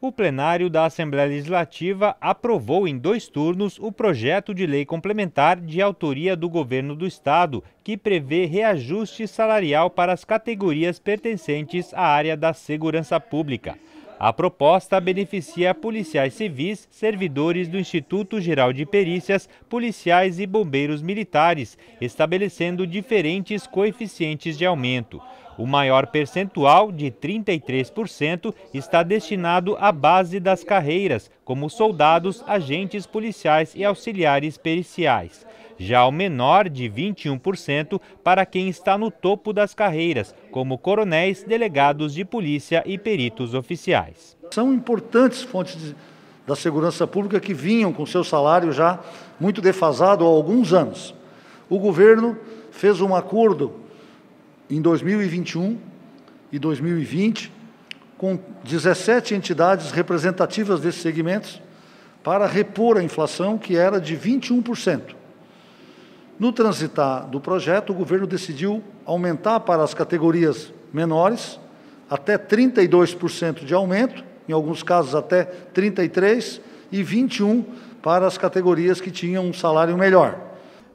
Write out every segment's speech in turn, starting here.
O plenário da Assembleia Legislativa aprovou em dois turnos o projeto de lei complementar de autoria do governo do estado, que prevê reajuste salarial para as categorias pertencentes à área da segurança pública. A proposta beneficia policiais civis, servidores do Instituto Geral de Perícias, policiais e bombeiros militares, estabelecendo diferentes coeficientes de aumento. O maior percentual, de 33%, está destinado à base das carreiras, como soldados, agentes policiais e auxiliares periciais já o menor de 21% para quem está no topo das carreiras, como coronéis, delegados de polícia e peritos oficiais. São importantes fontes de, da segurança pública que vinham com seu salário já muito defasado há alguns anos. O governo fez um acordo em 2021 e 2020 com 17 entidades representativas desses segmentos para repor a inflação que era de 21%. No transitar do projeto, o governo decidiu aumentar para as categorias menores até 32% de aumento, em alguns casos até 33% e 21% para as categorias que tinham um salário melhor.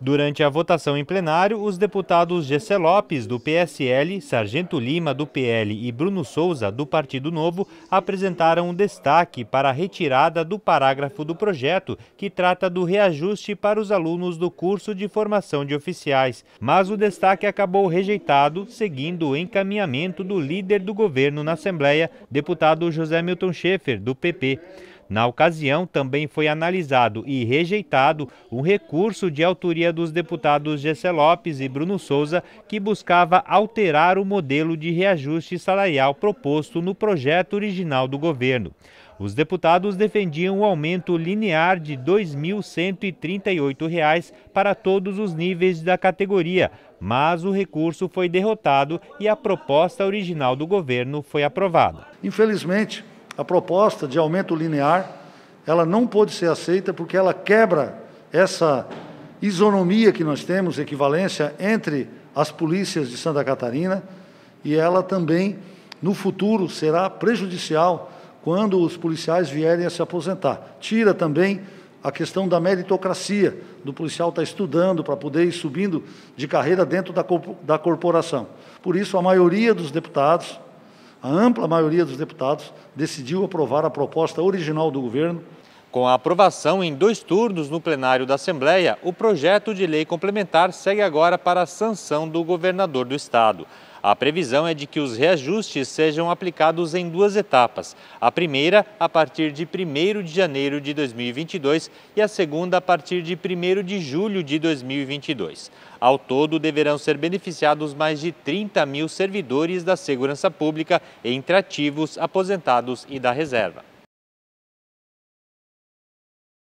Durante a votação em plenário, os deputados Gessé Lopes, do PSL, Sargento Lima, do PL e Bruno Souza, do Partido Novo, apresentaram um destaque para a retirada do parágrafo do projeto que trata do reajuste para os alunos do curso de formação de oficiais. Mas o destaque acabou rejeitado, seguindo o encaminhamento do líder do governo na Assembleia, deputado José Milton Schaefer, do PP. Na ocasião, também foi analisado e rejeitado um recurso de autoria dos deputados Gessé Lopes e Bruno Souza, que buscava alterar o modelo de reajuste salarial proposto no projeto original do governo. Os deputados defendiam o aumento linear de R$ 2.138 para todos os níveis da categoria, mas o recurso foi derrotado e a proposta original do governo foi aprovada. Infelizmente, a proposta de aumento linear, ela não pôde ser aceita porque ela quebra essa isonomia que nós temos, equivalência entre as polícias de Santa Catarina, e ela também, no futuro, será prejudicial quando os policiais vierem a se aposentar. Tira também a questão da meritocracia, do policial estar tá estudando para poder ir subindo de carreira dentro da, da corporação. Por isso, a maioria dos deputados a ampla maioria dos deputados decidiu aprovar a proposta original do governo. Com a aprovação em dois turnos no plenário da Assembleia, o projeto de lei complementar segue agora para a sanção do governador do estado. A previsão é de que os reajustes sejam aplicados em duas etapas. A primeira a partir de 1 de janeiro de 2022 e a segunda a partir de 1 de julho de 2022. Ao todo, deverão ser beneficiados mais de 30 mil servidores da segurança pública entre ativos, aposentados e da reserva.